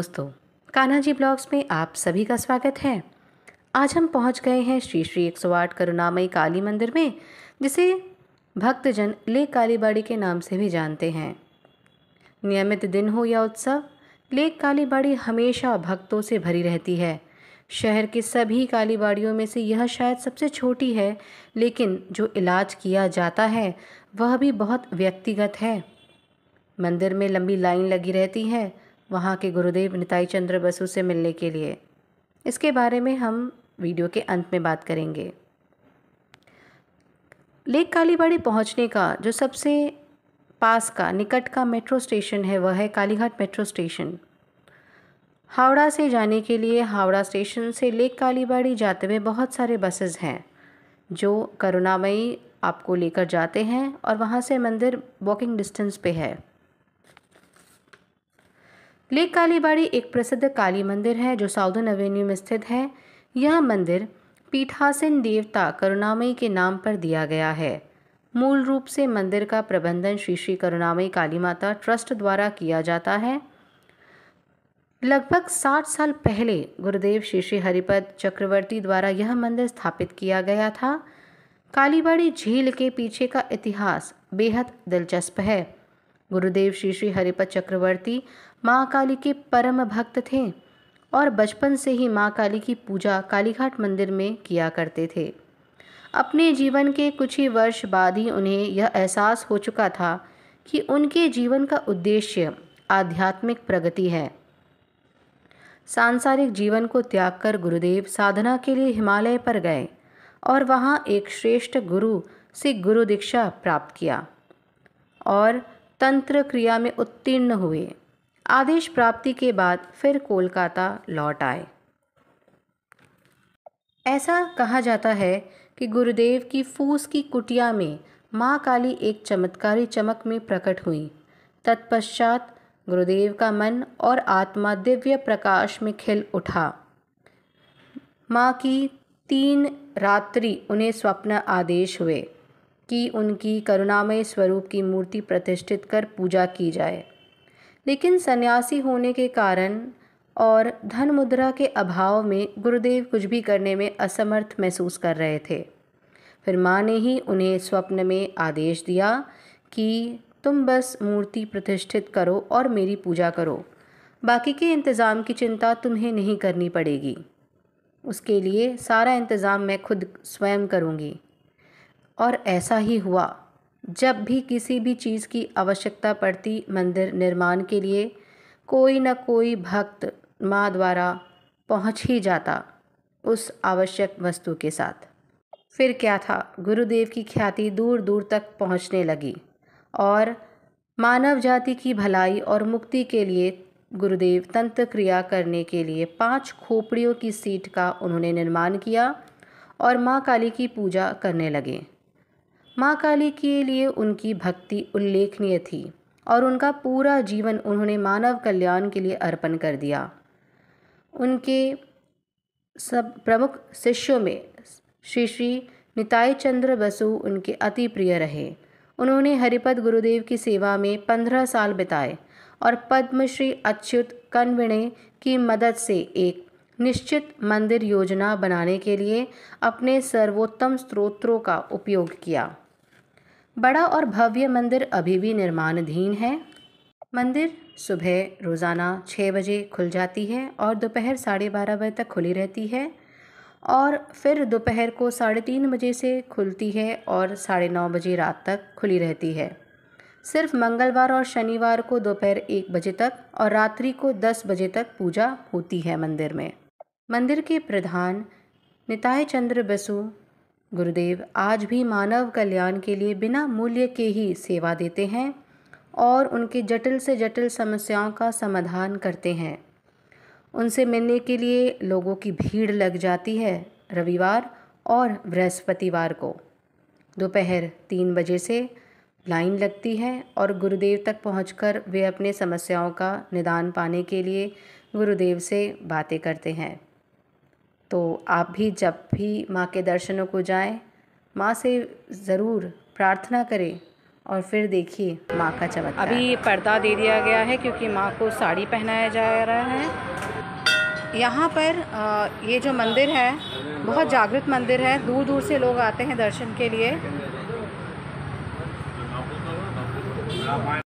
दोस्तों कान्हा जी ब्लॉग्स में आप सभी का स्वागत है आज हम पहुंच गए हैं श्री श्री एक सौ आठ करुणामयी काली मंदिर में जिसे भक्तजन ले कालीबाड़ी के नाम से भी जानते हैं नियमित दिन हो या उत्सव लेक कालीबाड़ी हमेशा भक्तों से भरी रहती है शहर के सभी कालीबाड़ियों में से यह शायद सबसे छोटी है लेकिन जो इलाज किया जाता है वह भी बहुत व्यक्तिगत है मंदिर में लंबी लाइन लगी रहती है वहाँ के गुरुदेव निताई चंद्र बसु से मिलने के लिए इसके बारे में हम वीडियो के अंत में बात करेंगे लेक कालीबाड़ी पहुँचने का जो सबसे पास का निकट का मेट्रो स्टेशन है वह है कालीघाट मेट्रो स्टेशन हावड़ा से जाने के लिए हावड़ा स्टेशन से लेक कालीबाड़ी जाते हुए बहुत सारे बसेस हैं जो करुणामयी आपको लेकर जाते हैं और वहाँ से मंदिर वॉकिंग डिस्टेंस पे है लेक कालीबाड़ी एक प्रसिद्ध काली मंदिर है जो साउदर्न एवेन्यू में स्थित है यह मंदिर पीठासन देवता करुणामयी के नाम पर दिया गया है मूल रूप से मंदिर का प्रबंधन श्री श्री करुणामयी काली माता ट्रस्ट द्वारा किया जाता है लगभग साठ साल पहले गुरुदेव श्री श्री हरिपद चक्रवर्ती द्वारा यह मंदिर स्थापित किया गया था कालीबाड़ी झील के पीछे का इतिहास बेहद दिलचस्प है गुरुदेव श्री श्री हरिपत चक्रवर्ती माँ काली के परम भक्त थे और बचपन से ही माँ काली की पूजा कालीघाट मंदिर में किया करते थे अपने जीवन के कुछ ही वर्ष बाद ही उन्हें यह एहसास हो चुका था कि उनके जीवन का उद्देश्य आध्यात्मिक प्रगति है सांसारिक जीवन को त्याग कर गुरुदेव साधना के लिए हिमालय पर गए और वहाँ एक श्रेष्ठ गुरु से गुरु दीक्षा प्राप्त किया और तंत्र क्रिया में उत्तीर्ण हुए आदेश प्राप्ति के बाद फिर कोलकाता लौट आए ऐसा कहा जाता है कि गुरुदेव की फूस की कुटिया में माँ काली एक चमत्कारी चमक में प्रकट हुई तत्पश्चात गुरुदेव का मन और आत्मा दिव्य प्रकाश में खिल उठा माँ की तीन रात्रि उन्हें स्वप्न आदेश हुए कि उनकी करुणामय स्वरूप की मूर्ति प्रतिष्ठित कर पूजा की जाए लेकिन सन्यासी होने के कारण और धन मुद्रा के अभाव में गुरुदेव कुछ भी करने में असमर्थ महसूस कर रहे थे फिर माँ ने ही उन्हें स्वप्न में आदेश दिया कि तुम बस मूर्ति प्रतिष्ठित करो और मेरी पूजा करो बाकी के इंतज़ाम की चिंता तुम्हें नहीं करनी पड़ेगी उसके लिए सारा इंतज़ाम मैं खुद स्वयं करूँगी और ऐसा ही हुआ जब भी किसी भी चीज़ की आवश्यकता पड़ती मंदिर निर्माण के लिए कोई न कोई भक्त माँ द्वारा पहुँच ही जाता उस आवश्यक वस्तु के साथ फिर क्या था गुरुदेव की ख्याति दूर दूर तक पहुँचने लगी और मानव जाति की भलाई और मुक्ति के लिए गुरुदेव तंत्र क्रिया करने के लिए पांच खोपड़ियों की सीट का उन्होंने निर्माण किया और माँ काली की पूजा करने लगे माँ काली के लिए उनकी भक्ति उल्लेखनीय थी और उनका पूरा जीवन उन्होंने मानव कल्याण के लिए अर्पण कर दिया उनके सब प्रमुख शिष्यों में श्री श्री निताई चंद्र बसु उनके अति प्रिय रहे उन्होंने हरिपद गुरुदेव की सेवा में पंद्रह साल बिताए और पद्मश्री अच्युत कन्विणे की मदद से एक निश्चित मंदिर योजना बनाने के लिए अपने सर्वोत्तम स्रोतों का उपयोग किया बड़ा और भव्य मंदिर अभी भी निर्माणाधीन है मंदिर सुबह रोज़ाना छः बजे खुल जाती है और दोपहर साढ़े बारह बजे तक खुली रहती है और फिर दोपहर को साढ़े तीन बजे से खुलती है और साढ़े नौ बजे रात तक खुली रहती है सिर्फ मंगलवार और शनिवार को दोपहर एक बजे तक और रात्रि को दस बजे तक पूजा होती है मंदिर में मंदिर के प्रधान निताय चंद्र बसु गुरुदेव आज भी मानव कल्याण के लिए बिना मूल्य के ही सेवा देते हैं और उनके जटिल से जटिल समस्याओं का समाधान करते हैं उनसे मिलने के लिए लोगों की भीड़ लग जाती है रविवार और बृहस्पतिवार को दोपहर तीन बजे से लाइन लगती है और गुरुदेव तक पहुँच वे अपने समस्याओं का निदान पाने के लिए गुरुदेव से बातें करते हैं तो आप भी जब भी माँ के दर्शनों को जाएं माँ से ज़रूर प्रार्थना करें और फिर देखिए माँ का चमत्कार अभी पर्दा दे दिया गया है क्योंकि माँ को साड़ी पहनाया जा रहा है यहाँ पर ये जो मंदिर है बहुत जागृत मंदिर है दूर दूर से लोग आते हैं दर्शन के लिए